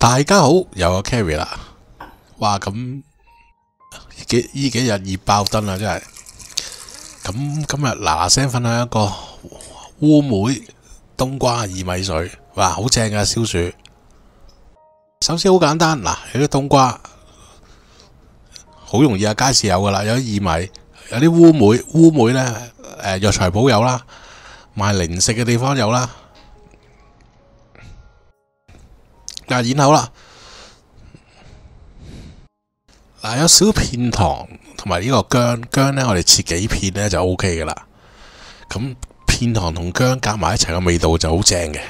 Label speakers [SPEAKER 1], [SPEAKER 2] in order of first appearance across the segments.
[SPEAKER 1] 大家好，又阿 carry 啦，哇！咁几依几日热爆灯啊，真系。咁今日嗱嗱声分享一个乌梅冬瓜薏米水，哇，好正噶消暑。首先好简单，嗱，有啲冬瓜，好容易啊，街市有噶啦。有啲薏米，有啲乌梅，乌梅咧，诶，药材铺有啦，卖零食嘅地方有啦。嗱，然后啦，嗱有少片糖同埋呢个姜姜咧，我哋切几片咧就 O K 噶啦。咁片糖同姜夹埋一齐嘅味道就好正嘅。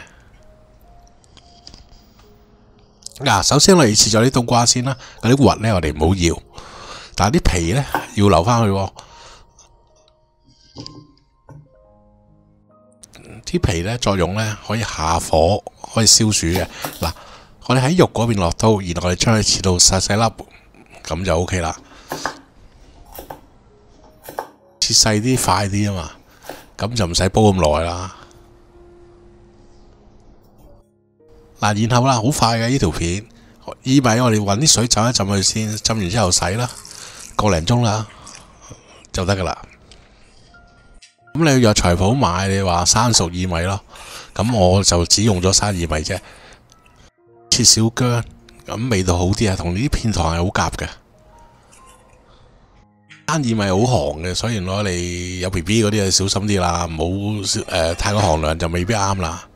[SPEAKER 1] 嗱，首先我哋切咗啲冬瓜先啦，嗰啲核咧我哋唔好要，但系啲皮咧要留翻去。啲皮咧作用咧可以下火，可以消暑嘅。嗱。我哋喺肉嗰边落刀，然后我哋将佢切到细细粒，咁就 OK 啦。切细啲，快啲啊嘛，咁就唔使煲咁耐啦。嗱，然后啦，好快嘅呢条片，薏米我哋搵啲水浸一浸佢先，浸完之后洗啦，个零钟啦就得噶啦。咁你去药材铺买，你话生熟薏米咯，咁我就只用咗生薏米啫。切小姜，咁味道好啲啊！同呢啲片糖系好夹嘅，生意咪好寒嘅，所以攞嚟有 B B 嗰啲啊小心啲啦，唔好太过寒凉就未必啱啦，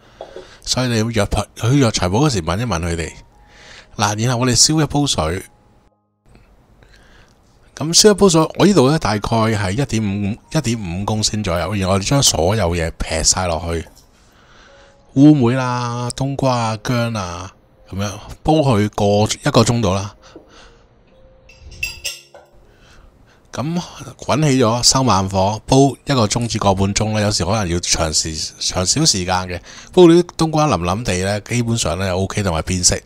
[SPEAKER 1] 所以你药去药财宝嗰时问一问佢哋嗱，然后我哋烧一煲水，咁烧一煲水，我呢度咧大概系一点五一点五公升左右，然后我哋将所有嘢撇晒落去乌梅啦、冬瓜啊、姜啊。咁样煲佢个一个钟度啦，咁滚起咗，收慢火煲一个钟至个半钟咧，有时可能要长时长少时间嘅。煲啲冬瓜淋淋地咧，基本上咧 O K，同埋变色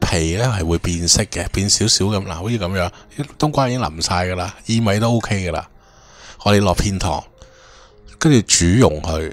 [SPEAKER 1] 皮咧系会变色嘅，变少少咁嗱，好似咁样冬瓜已经淋晒噶啦，薏米都 O K 噶啦，我哋落片糖，跟住煮溶佢，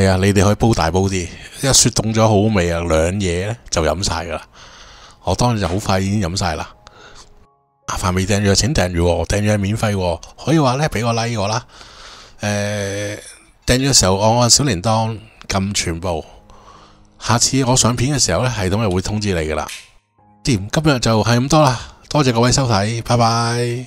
[SPEAKER 1] 系啊，你哋可以煲大煲啲，一雪冻咗好味啊！两嘢咧就饮晒噶啦，我当然就好快已经饮晒啦。阿烦未订阅请订阅，订系免费，可以话咧俾个 like 我啦。诶，订阅嘅时候按按小铃铛，揿全部。下次我上片嘅时候咧，系统又会通知你噶啦。掂，今日就系咁多啦，多谢各位收睇，拜拜。